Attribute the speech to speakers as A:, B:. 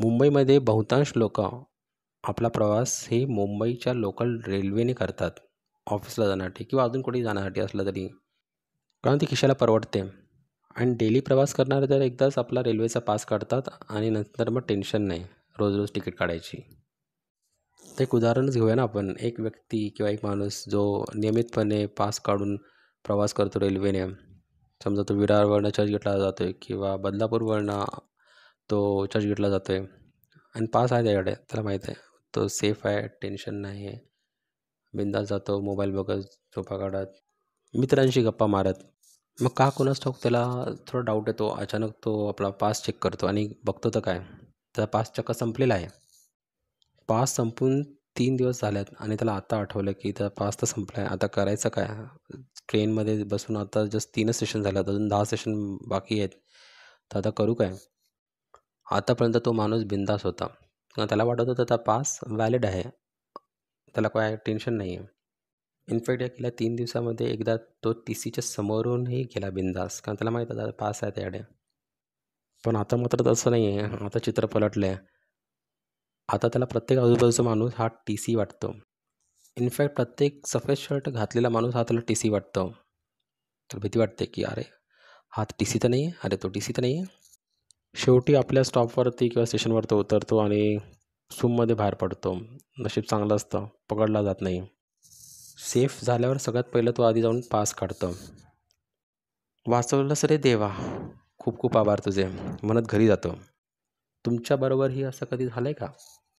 A: मुंबईमध्ये बहुतांश लोक आपला प्रवास हे मुंबईच्या लोकल रेल्वेने करतात ऑफिसला जाण्यासाठी किंवा अजून कुठे जाण्यासाठी असलं तरी कारण ती खिशाला परवडते आणि डेली प्रवास करणारे तर एकदाच आपला रेल्वेचा पास काढतात आणि नंतर मग टेन्शन नाही रोज रोज तिकीट काढायची तर एक उदाहरणच घेऊया ना आपण एक व्यक्ती किंवा एक माणूस जो नियमितपणे पास काढून प्रवास करतो रेल्वेने समजा तो विरारवरनं घेतला जातो आहे किंवा बदलापूरवरनं तो चर्चगेटला जातो आहे आणि पास आहे त्याकडे त्याला माहीत आहे तो सेफ आहे टेन्शन नाही आहे बिंदास जातो मोबाईल बघत झोपा काढत मित्रांशी गप्पा मारत मग का कोणाच ठाऊक त्याला थोडा डाऊट येतो अचानक तो आपला पास चेक करतो आणि बघतो तर काय त्याचा पास चक्का संपलेला आहे पास संपून तीन दिवस झालेत आणि त्याला आता आठवलं की त्याचा पास तर संपला आहे आता करायचं काय ट्रेनमध्ये बसून आता जस्ट तीनच सेशन झालं अजून दहा सेशन बाकी आहेत तर आता करू काय आतापर्यंत तो माणूस बिंदास होता त्याला वाटत होतं त्याचा पास व्हॅलिड आहे त्याला काय टेन्शन नाही आहे इनफॅक्ट या गेल्या तीन दिवसामध्ये एकदा तो टी सीच्या समोरूनही गेला बिंदास कारण त्याला माहीत होता पास आहे त्याकडे पण आता मात्र तसं नाही आहे आता चित्र पलटलं आहे आता त्याला प्रत्येक आजूबाजूचा माणूस हा टी सी वाटतो इनफॅक्ट प्रत्येक सफेद शर्ट घातलेला माणूस हा त्याला टी सी वाटतो तर भीती वाटते की अरे हा टी सी तर नाही आहे अरे तो टी सी तर नाही आहे शेवटी आपल्या स्टॉपवरती किंवा तो उतरतो आणि सूममध्ये बाहेर पडतो नशीब चांगलं असतं पकडला जात नाही सेफ झाल्यावर सगळ्यात पहिलं तो आधी जाऊन पास काढतो वाचवलंस रे देवा खूप खूप आभार तुझे म्हणत घरी जातो तुमच्याबरोबरही ही असं कधी झालं आहे का